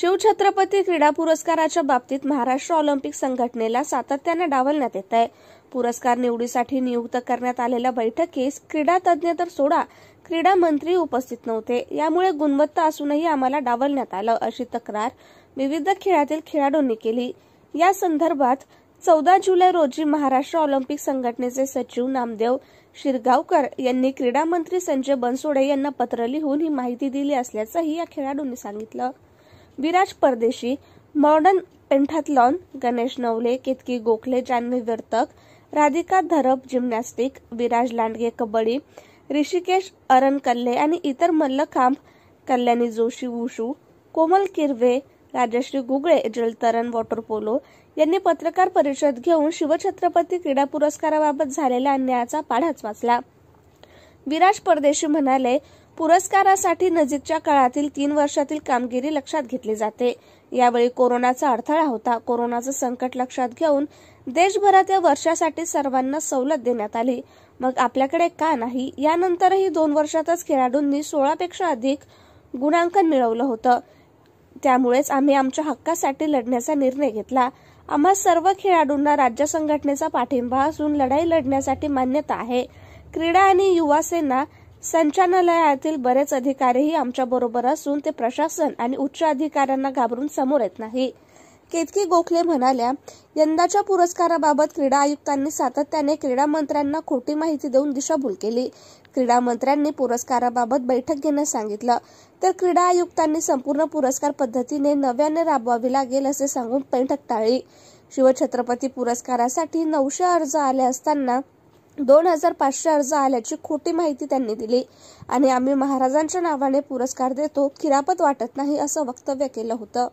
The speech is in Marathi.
शिवछत्रपती क्रीडा पुरस्काराच्या बाबतीत महाराष्ट्र ऑलिम्पिक संघटनेला सातत्याने डावलण्यात येत आहे पुरस्कार निवडीसाठी नियुक्त करण्यात आलेल्या बैठकीस क्रीडा तज्ज्ञ तर सोडा क्रीडा मंत्री उपस्थित नव्हते यामुळे गुणवत्ता असूनही आम्हाला डावलण्यात आलं अशी तक्रार विविध खेळातील खेळाडूंनी केली या संदर्भात चौदा जुलै रोजी महाराष्ट्र ऑलिम्पिक संघटनेचे सचिव नामदेव शिरगावकर यांनी क्रीडा मंत्री संजय बनसोडे यांना पत्र लिहून ही माहिती दिली असल्याचंही या खेळाडूंनी सांगितलं Viraj Pardeshi modern pentathlon Ganesh Navale Ketaki Gokhale Janhavi Vartak Radhika Dharap gymnastic Viraj Landge kabaddi Rishikesh Aran Kalle आणि इतर मल्लखांब कल्याणी जोशी वुशू कोमल किरवे राजश्री गुगळे जलतरण वॉटर पोलो यांनी पत्रकार परिषद घेऊन शिवछत्रपती क्रीडा पुरस्काराबाबत झालेल्या अन्यायाचा पाढाच वाचला विराज परदेशी म्हणाले पुरस्कारासाठी नजीकच्या काळातील तीन वर्षातील कामगिरी लक्षात घेतली जाते यावेळी कोरोनाचा अडथळा होता कोरोनाचं संकट लक्षात घेऊन देशभरात या वर्षासाठी सर्वांना सवलत देण्यात आली मग आपल्याकडे का नाही यानंतरही दोन वर्षातच खेळाडूंनी सोळापेक्षा अधिक गुणांकन मिळवलं होतं त्यामुळेच आम्ही आमच्या हक्कासाठी लढण्याचा निर्णय घेतला आम्हा सर्व खेळाडूंना राज्य संघटनेचा पाठिंबा असून लढाई लढण्यासाठी मान्यता आहे क्रीडा आणि युवा सेना संचालनालयातील बरेच अधिकारीही आमच्याबरोबर असून ते प्रशासन आणि उच्च अधिकाऱ्यांना घाबरून समोर येत नाही केतकी गोखले म्हणाल्या यंदाच्या पुरस्काराबाबत क्रीडा आयुक्तांनी सातत्याने क्रीडा मंत्र्यांना खोटी माहिती देऊन दिशाभूल केली क्रीडा मंत्र्यांनी पुरस्काराबाबत बैठक घेण्यास सांगितलं तर क्रीडा आयुक्तांनी संपूर्ण पुरस्कार पद्धतीने नव्याने राबवावी लागेल असे सांगून बैठक टाळली शिवछत्रपती पुरस्कारासाठी नऊशे अर्ज आले असताना दोन हजार पाचशे अर्ज आल्याची खोटी माहिती त्यांनी दिली आणि आम्ही महाराजांच्या नावाने पुरस्कार देतो खिरापत वाटत नाही असं वक्तव्य केलं होतं